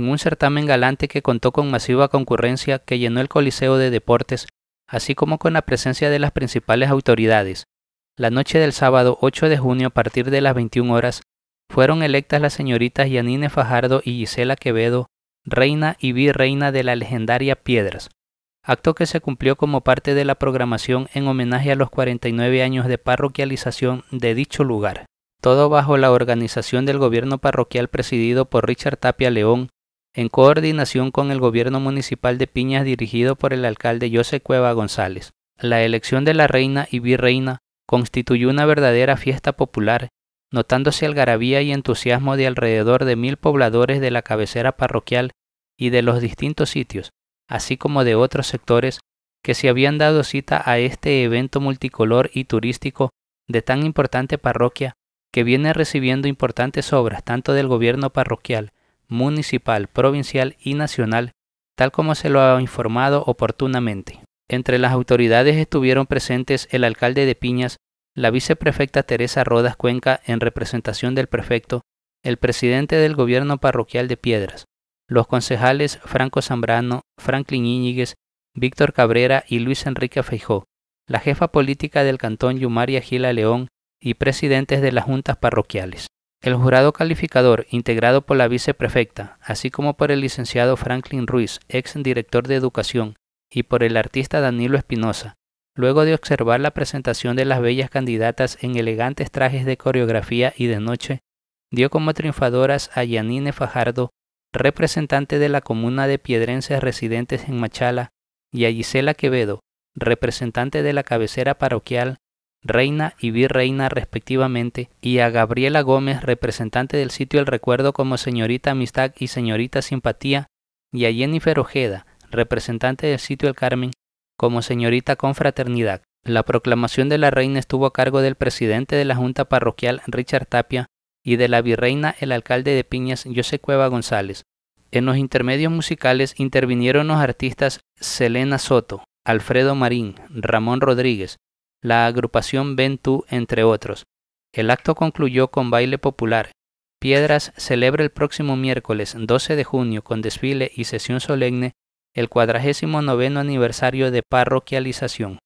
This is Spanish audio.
en un certamen galante que contó con masiva concurrencia que llenó el Coliseo de Deportes, así como con la presencia de las principales autoridades. La noche del sábado 8 de junio a partir de las 21 horas fueron electas las señoritas Yanine Fajardo y Gisela Quevedo, reina y virreina de la legendaria Piedras, acto que se cumplió como parte de la programación en homenaje a los 49 años de parroquialización de dicho lugar todo bajo la organización del gobierno parroquial presidido por Richard Tapia León, en coordinación con el gobierno municipal de Piñas dirigido por el alcalde José Cueva González. La elección de la reina y virreina constituyó una verdadera fiesta popular, notándose algarabía y entusiasmo de alrededor de mil pobladores de la cabecera parroquial y de los distintos sitios, así como de otros sectores que se habían dado cita a este evento multicolor y turístico de tan importante parroquia que viene recibiendo importantes obras tanto del gobierno parroquial municipal, provincial y nacional, tal como se lo ha informado oportunamente. Entre las autoridades estuvieron presentes el alcalde de Piñas, la viceprefecta Teresa Rodas Cuenca en representación del prefecto, el presidente del gobierno parroquial de Piedras, los concejales Franco Zambrano, Franklin Íñiguez, Víctor Cabrera y Luis Enrique Feijó, la jefa política del cantón Yumaria Gila León y presidentes de las juntas parroquiales. El jurado calificador, integrado por la viceprefecta, así como por el licenciado Franklin Ruiz, ex director de Educación, y por el artista Danilo Espinosa, luego de observar la presentación de las bellas candidatas en elegantes trajes de coreografía y de noche, dio como triunfadoras a Yanine Fajardo, representante de la comuna de Piedrenses residentes en Machala, y a Gisela Quevedo, representante de la cabecera parroquial reina y virreina respectivamente, y a Gabriela Gómez, representante del sitio El Recuerdo como señorita Amistad y señorita Simpatía, y a Jennifer Ojeda, representante del sitio El Carmen, como señorita Confraternidad. La proclamación de la reina estuvo a cargo del presidente de la Junta Parroquial Richard Tapia y de la virreina el alcalde de Piñas José Cueva González. En los intermedios musicales intervinieron los artistas Selena Soto, Alfredo Marín, Ramón Rodríguez, la agrupación Ventu, entre otros. El acto concluyó con baile popular. Piedras celebra el próximo miércoles 12 de junio con desfile y sesión solemne el cuadragésimo noveno aniversario de parroquialización.